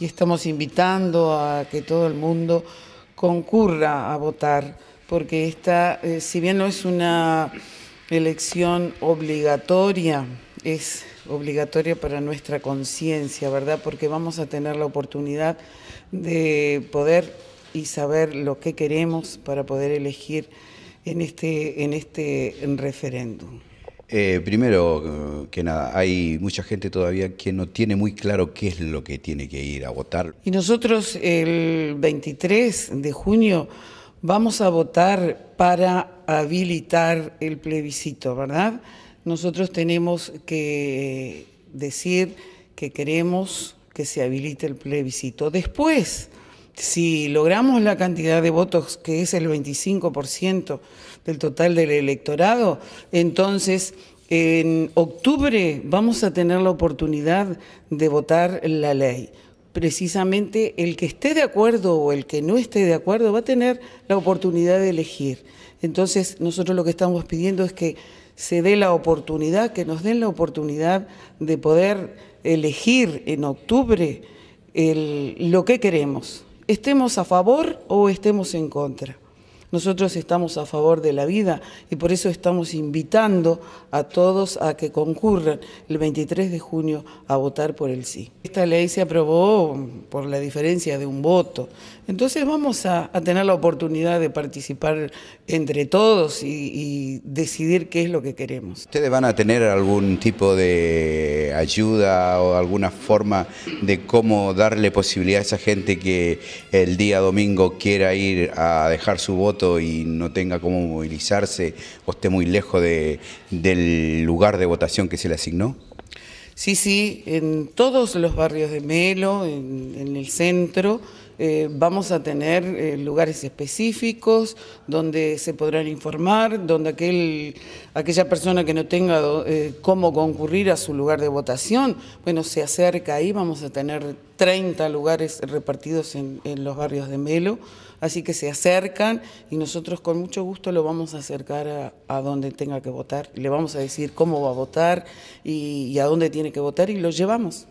y estamos invitando a que todo el mundo concurra a votar, porque esta, eh, si bien no es una elección obligatoria, es obligatoria para nuestra conciencia, ¿verdad? Porque vamos a tener la oportunidad de poder y saber lo que queremos para poder elegir en este, en este referéndum. Eh, primero que nada, hay mucha gente todavía que no tiene muy claro qué es lo que tiene que ir a votar. Y nosotros el 23 de junio vamos a votar para habilitar el plebiscito, ¿verdad? Nosotros tenemos que decir que queremos que se habilite el plebiscito. Después si logramos la cantidad de votos que es el 25% del total del electorado, entonces en octubre vamos a tener la oportunidad de votar la ley. Precisamente el que esté de acuerdo o el que no esté de acuerdo va a tener la oportunidad de elegir. Entonces nosotros lo que estamos pidiendo es que se dé la oportunidad, que nos den la oportunidad de poder elegir en octubre lo que queremos estemos a favor o estemos en contra. Nosotros estamos a favor de la vida y por eso estamos invitando a todos a que concurran el 23 de junio a votar por el sí. Esta ley se aprobó por la diferencia de un voto. Entonces vamos a, tener la oportunidad de participar entre todos y decidir qué es lo que queremos. ¿Ustedes van a tener algún tipo de ayuda o alguna forma de cómo darle posibilidad a esa gente que el día domingo quiera ir a dejar su voto? y no tenga cómo movilizarse o esté muy lejos del lugar de votación que se le asignó? Sí, sí, en todos los barrios de Melo, en el centro, eh, vamos a tener eh, lugares específicos donde se podrán informar, donde aquel, aquella persona que no tenga eh, cómo concurrir a su lugar de votación, bueno, se acerca ahí, vamos a tener 30 lugares repartidos en, los barrios de Melo, así que se acercan y nosotros con mucho gusto lo vamos a acercar a, donde tenga que votar, le vamos a decir cómo va a votar y a dónde tiene que votar y lo llevamos.